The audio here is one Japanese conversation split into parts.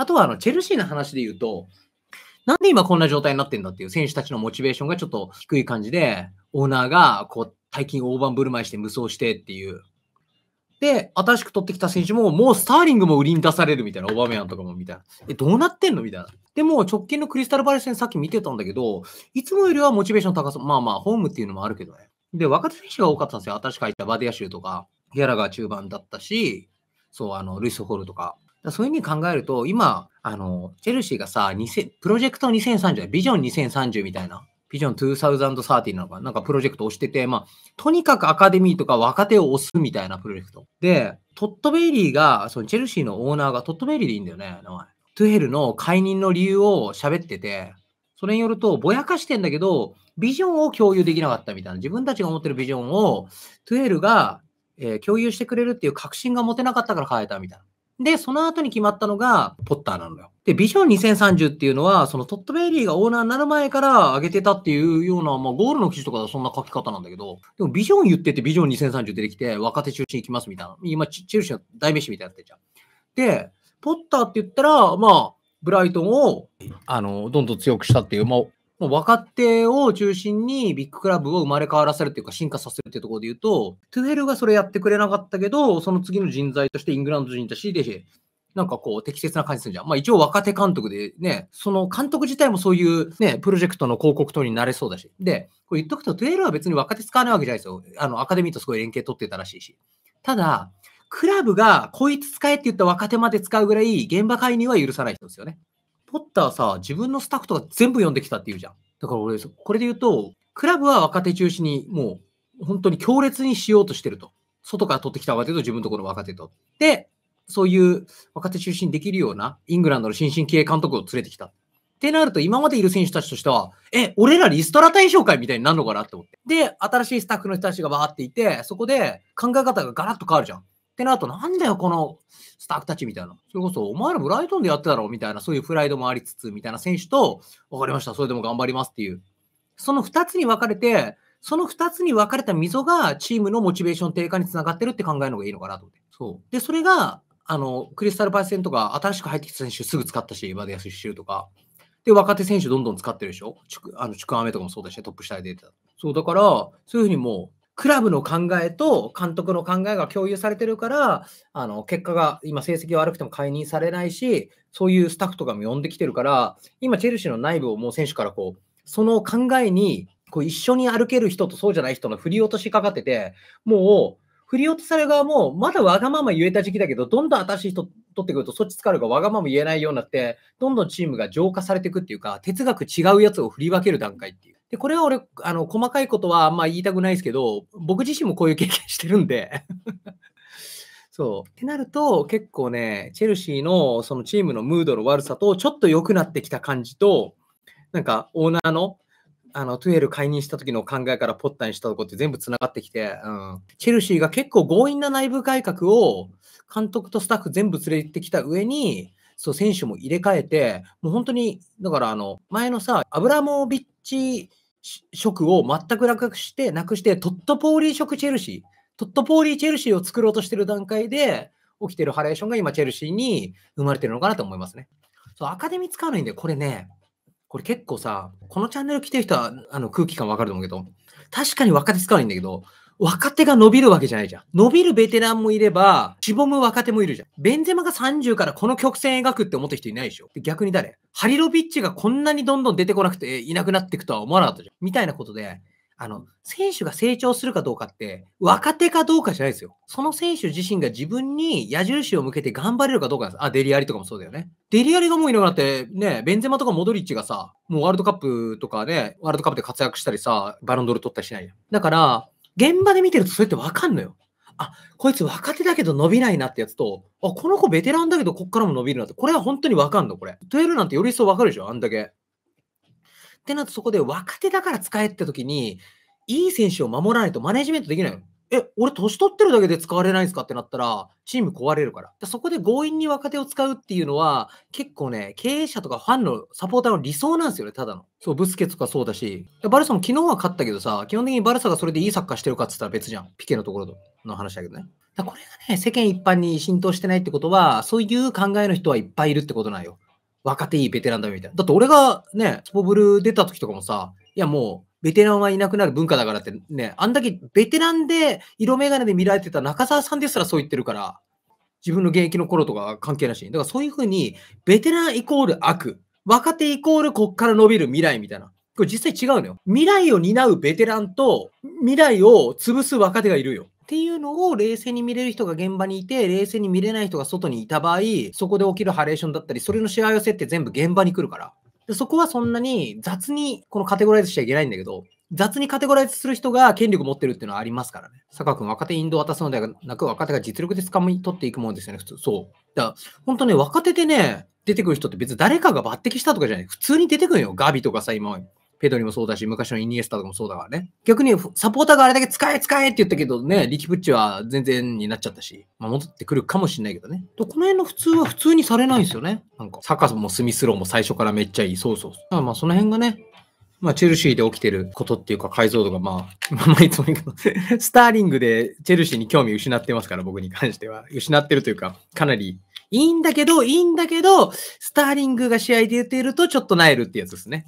あとはあのチェルシーの話で言うと、なんで今こんな状態になってんだっていう選手たちのモチベーションがちょっと低い感じで、オーナーがこう大金大盤振る舞いして無双してっていう。で、新しく取ってきた選手も、もうスターリングも売りに出されるみたいな、オバメアンとかもみたいな。え、どうなってんのみたいな。でも、直近のクリスタルバレー戦さっき見てたんだけど、いつもよりはモチベーション高そう。まあまあ、ホームっていうのもあるけどね。で、若手選手が多かったんですよ。新しく入ったバディア州とか、ギャラが中盤だったし、そう、あの、ルイス・ホールとか。そういうふうに考えると、今、あの、チェルシーがさ、プロジェクト2030、ビジョン2030みたいな、ビジョン2030なのかなんかプロジェクトをしてて、まあ、とにかくアカデミーとか若手を押すみたいなプロジェクト。で、トットベイリーが、そのチェルシーのオーナーが、トットベイリーでいいんだよね、名前。トゥヘルの解任の理由を喋ってて、それによると、ぼやかしてんだけど、ビジョンを共有できなかったみたいな。自分たちが持ってるビジョンを、トゥエルが、えー、共有してくれるっていう確信が持てなかったから変えたみたいな。で、その後に決まったのが、ポッターなのよ。で、ビジョン2030っていうのは、そのトットベリーがオーナーになる前から上げてたっていうような、まあ、ゴールの記事とかはそんな書き方なんだけど、でもビジョン言っててビジョン2030出てきて、若手中心行きますみたいな。今、チェルシーの代名詞みたいになってるじゃん。で、ポッターって言ったら、まあ、ブライトンを、あの、どんどん強くしたっていう、まあ、もう若手を中心にビッグクラブを生まれ変わらせるっていうか進化させるっていうところで言うと、トゥエルがそれやってくれなかったけど、その次の人材としてイングランド人だし、で、なんかこう適切な感じするじゃん。まあ一応若手監督でね、その監督自体もそういうね、プロジェクトの広告等になれそうだし。で、これ言っとくと、トゥエルは別に若手使わないわけじゃないですよ。あの、アカデミーとすごい連携取ってたらしいし。ただ、クラブがこいつ使えって言った若手まで使うぐらい現場介入は許さない人ですよね。ポッターさ、自分のスタッフとか全部読んできたって言うじゃん。だから俺、これで言うと、クラブは若手中心にもう本当に強烈にしようとしてると。外から取ってきた若手と自分のところの若手と。で、そういう若手中心にできるようなイングランドの新進気鋭監督を連れてきた。ってなると、今までいる選手たちとしては、え、俺らリストラ対象会みたいになるのかなって思って。で、新しいスタッフの人たちがバーっていて、そこで考え方がガラッと変わるじゃん。ってなると、なんだよ、このスタッフたちみたいな。それこそ、お前らブライトンでやってたろみたいな、そういうプライドもありつつ、みたいな選手と、分かりました、それでも頑張りますっていう。その2つに分かれて、その2つに分かれた溝がチームのモチベーション低下につながってるって考えるのがいいのかなと思って。そう。で、それが、あの、クリスタルパイセンとか、新しく入ってきた選手すぐ使ったし、今で安してるとか。で、若手選手どんどん使ってるでしょ。ちくあの、ちくあめとかもそうだし、トップ下で出てた。そう、だから、そういうふうにもう、クラブの考えと監督の考えが共有されてるから、あの結果が今、成績が悪くても解任されないし、そういうスタッフとかも呼んできてるから、今、チェルシーの内部をもう選手からこうその考えにこう一緒に歩ける人とそうじゃない人の振り落としかかってて、もう振り落とされる側も、まだわがまま言えた時期だけど、どんどん新しい人取ってくると、そっち疲れがわがまま言えないようになって、どんどんチームが浄化されていくっていうか、哲学違うやつを振り分ける段階っていう。で、これは俺、あの、細かいことはあんま言いたくないですけど、僕自身もこういう経験してるんで そう。ってなると、結構ね、チェルシーのそのチームのムードの悪さと、ちょっと良くなってきた感じと、なんかオーナーの、あの、トゥエル解任した時の考えからポッタにしたとこって全部繋がってきて、うん。チェルシーが結構強引な内部改革を、監督とスタッフ全部連れてきた上に、そう、選手も入れ替えて、もう本当に、だからあの、前のさ、アブラモビッチ色を全くくして、なくして、トットポーリー食チェルシー、トットポーリーチェルシーを作ろうとしている段階で、起きているハレーションが今、チェルシーに生まれているのかなと思いますね。そう、アカデミー使わないんで、これね、これ結構さ、このチャンネル来てる人はあの空気感わかると思うけど、確かに若手使わないんだけど、若手が伸びるわけじゃないじゃん。伸びるベテランもいれば、しぼむ若手もいるじゃん。ベンゼマが30からこの曲線描くって思った人いないでしょ。逆に誰ハリロビッチがこんなにどんどん出てこなくていなくなっていくとは思わなかったじゃん。みたいなことで、あの、選手が成長するかどうかって、若手かどうかじゃないですよ。その選手自身が自分に矢印を向けて頑張れるかどうかです。あ、デリアリとかもそうだよね。デリアリがもういなくなって、ね、ベンゼマとかモドリッチがさ、もうワールドカップとかね、ワールドカップで活躍したりさ、バロンドール取ったりしないじゃん。だから、現場で見てるとそれってわかんのよ。あ、こいつ若手だけど伸びないなってやつと、あ、この子ベテランだけどこっからも伸びるなって、これは本当にわかんの、これ。トゥエルなんてより一層わかるでしょ、あんだけ。ってなるとそこで若手だから使えって時に、いい選手を守らないとマネジメントできないの。え、俺年取ってるだけで使われないんですかってなったら、チーム壊れるから。そこで強引に若手を使うっていうのは、結構ね、経営者とかファンのサポーターの理想なんですよね、ただの。そう、ブスケツとかそうだし。バルサも昨日は勝ったけどさ、基本的にバルサがそれでいいサッカーしてるかって言ったら別じゃん。ピケのところの話だけどね。だこれがね、世間一般に浸透してないってことは、そういう考えの人はいっぱいいるってことなんよ。若手いいベテランだよ、みたいな。だって俺がね、スポブル出た時とかもさ、いやもう、ベテランはいなくなる文化だからってね、あんだけベテランで色眼鏡で見られてた中澤さんですらそう言ってるから、自分の現役の頃とか関係なしに。だからそういうふうに、ベテランイコール悪、若手イコールこっから伸びる未来みたいな。これ実際違うのよ。未来を担うベテランと、未来を潰す若手がいるよ。っていうのを冷静に見れる人が現場にいて、冷静に見れない人が外にいた場合、そこで起きるハレーションだったり、それのしわ寄せって全部現場に来るから。でそこはそんなに雑にこのカテゴライズしちゃいけないんだけど、雑にカテゴライズする人が権力持ってるっていうのはありますからね。坂君、若手インドを渡すのではなく、若手が実力で掴み取っていくものですよね、普通。そう。だから、本当ね、若手でね、出てくる人って別に誰かが抜擢したとかじゃない。普通に出てくるよ。ガビとかさ、今。ペドリもそうだし、昔のイニエスタとかもそうだからね。逆にサポーターがあれだけ使え使えって言ったけどね、リキプッチは全然になっちゃったし、まあ、戻ってくるかもしれないけどね。とこの辺の普通は普通にされないんですよね。なんか、サカスもスミスローも最初からめっちゃいい。そうそうそう。まあその辺がね、まあ、チェルシーで起きてることっていうか、解像度がまあ、まあ、まあ、いつも言うけど、スターリングでチェルシーに興味失ってますから、僕に関しては。失ってるというか、かなりいいんだけど、いいんだけど、スターリングが試合で言っていると、ちょっとなえるってやつですね。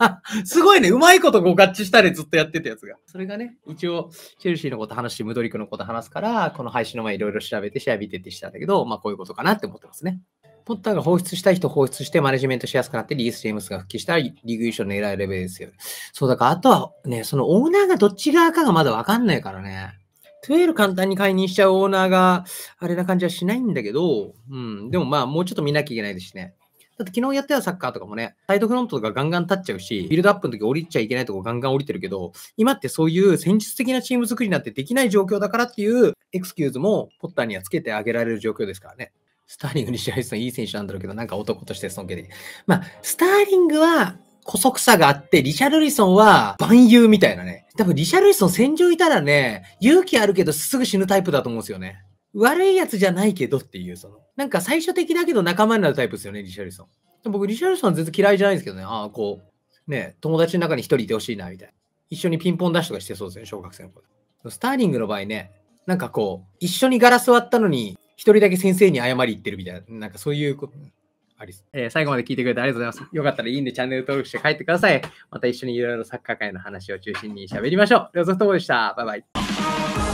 すごいね、うまいことご合致したりずっとやってたやつが。それがね、一応、チェルシーのこと話し、ムドリクのこと話すから、この配信の前いろいろ調べて試合見てってしたんだけど、まあこういうことかなって思ってますね。ポッターが放出したい人放出してマネジメントしやすくなってリース・ジェームスが復帰したらリーグ優勝狙いレベルですよ。そうだからあとはね、そのオーナーがどっち側かがまだわかんないからね。トゥエル簡単に解任しちゃうオーナーが、あれな感じはしないんだけど、うん、でもまあ、もうちょっと見なきゃいけないですしね。だって昨日やってたサッカーとかもね、サイドフロントとかガンガン立っちゃうし、ビルドアップの時降りちゃいけないとこガンガン降りてるけど、今ってそういう戦術的なチーム作りなんてできない状況だからっていうエクスキューズもポッターにはつけてあげられる状況ですからね。スターリングに試合するのいい選手なんだろうけど、なんか男として尊敬でまあ、スターリングは細さがあって、リシャルリソンは万有みたいなね。多分リシャルリソン戦場いたらね、勇気あるけどすぐ死ぬタイプだと思うんですよね。悪いやつじゃないけどっていう、その。なんか最初的だけど仲間になるタイプですよね、リシャルリソン。僕、リシャルリソン全然嫌いじゃないんですけどね。ああ、こう、ね、友達の中に一人いてほしいな、みたいな。一緒にピンポンダッシュとかしてそうですね、小学生の頃。スターリングの場合ね、なんかこう、一緒にガラス割ったのに、一人だけ先生に謝り行ってるみたいな、なんかそういうこと、ありす、えー、最後まで聞いてくれてありがとうございます。よかったらいいんでチャンネル登録して帰ってください。また一緒にいろいろサッカー界の話を中心に喋りましょう。では、ソフトボールでした。バイバイ。